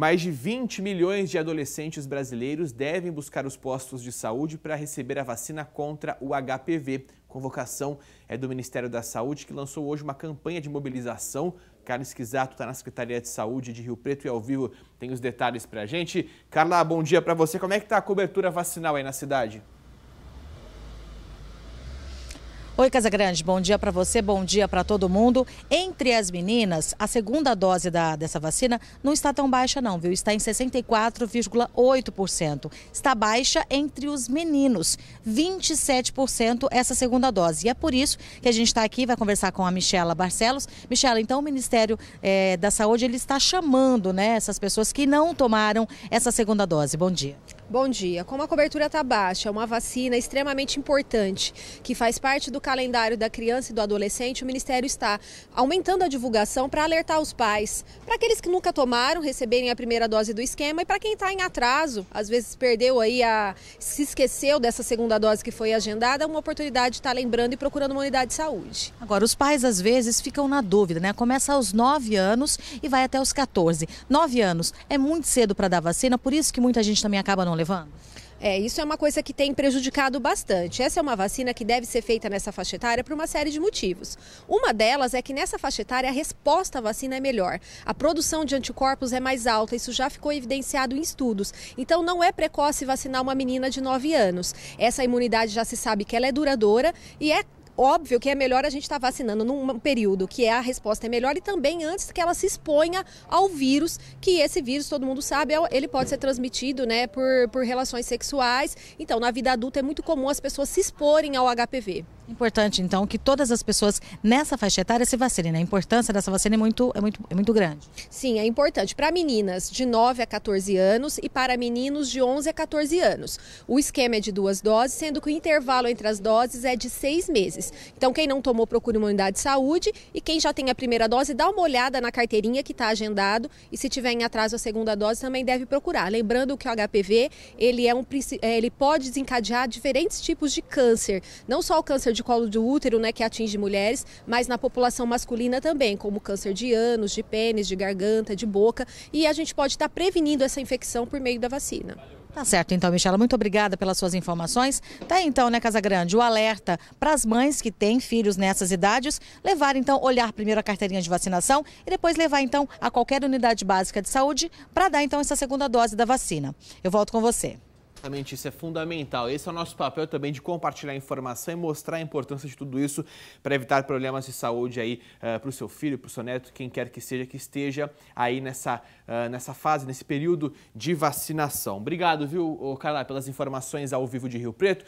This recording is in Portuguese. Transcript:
Mais de 20 milhões de adolescentes brasileiros devem buscar os postos de saúde para receber a vacina contra o HPV. convocação é do Ministério da Saúde, que lançou hoje uma campanha de mobilização. Carlos Quisato está na Secretaria de Saúde de Rio Preto e ao vivo tem os detalhes para a gente. Carla, bom dia para você. Como é que está a cobertura vacinal aí na cidade? Oi, Casagrande, bom dia para você, bom dia para todo mundo. Entre as meninas, a segunda dose da, dessa vacina não está tão baixa não, viu? Está em 64,8%. Está baixa entre os meninos, 27% essa segunda dose. E é por isso que a gente está aqui, vai conversar com a Michela Barcelos. Michela, então o Ministério é, da Saúde, ele está chamando né, essas pessoas que não tomaram essa segunda dose. Bom dia. Bom dia. Como a cobertura está baixa, é uma vacina extremamente importante, que faz parte do calendário da criança e do adolescente, o Ministério está aumentando a divulgação para alertar os pais, para aqueles que nunca tomaram, receberem a primeira dose do esquema e para quem está em atraso, às vezes perdeu aí a. se esqueceu dessa segunda dose que foi agendada, uma oportunidade de estar tá lembrando e procurando uma unidade de saúde. Agora, os pais às vezes ficam na dúvida, né? Começa aos 9 anos e vai até os 14. 9 anos é muito cedo para dar vacina, por isso que muita gente também acaba não levando? É, isso é uma coisa que tem prejudicado bastante. Essa é uma vacina que deve ser feita nessa faixa etária por uma série de motivos. Uma delas é que nessa faixa etária a resposta à vacina é melhor. A produção de anticorpos é mais alta, isso já ficou evidenciado em estudos. Então não é precoce vacinar uma menina de 9 anos. Essa imunidade já se sabe que ela é duradoura e é Óbvio que é melhor a gente estar tá vacinando num período que é a resposta é melhor e também antes que ela se exponha ao vírus, que esse vírus, todo mundo sabe, é ele pode ser transmitido né, por, por relações sexuais. Então, na vida adulta é muito comum as pessoas se exporem ao HPV. Importante, então, que todas as pessoas nessa faixa etária se vacinem, né? A importância dessa vacina é muito, é muito, é muito grande. Sim, é importante para meninas de 9 a 14 anos e para meninos de 11 a 14 anos. O esquema é de duas doses, sendo que o intervalo entre as doses é de seis meses. Então, quem não tomou, procure uma unidade de saúde e quem já tem a primeira dose, dá uma olhada na carteirinha que está agendado e se tiver em atraso a segunda dose, também deve procurar. Lembrando que o HPV, ele, é um, é, ele pode desencadear diferentes tipos de câncer, não só o câncer de de colo de útero, né, que atinge mulheres, mas na população masculina também, como câncer de ânus, de pênis, de garganta, de boca. E a gente pode estar prevenindo essa infecção por meio da vacina. Tá certo, então, Michela, muito obrigada pelas suas informações. Tá aí, então, né, Casa Grande, o alerta para as mães que têm filhos nessas idades, levar, então, olhar primeiro a carteirinha de vacinação e depois levar, então, a qualquer unidade básica de saúde para dar, então, essa segunda dose da vacina. Eu volto com você. Exatamente, isso é fundamental. Esse é o nosso papel também de compartilhar informação e mostrar a importância de tudo isso para evitar problemas de saúde aí uh, eh, para o seu filho, para o seu neto, quem quer que seja que esteja aí nessa, uh, nessa fase, nesse período de vacinação. Obrigado, viu, Carla, pelas informações ao vivo de Rio Preto.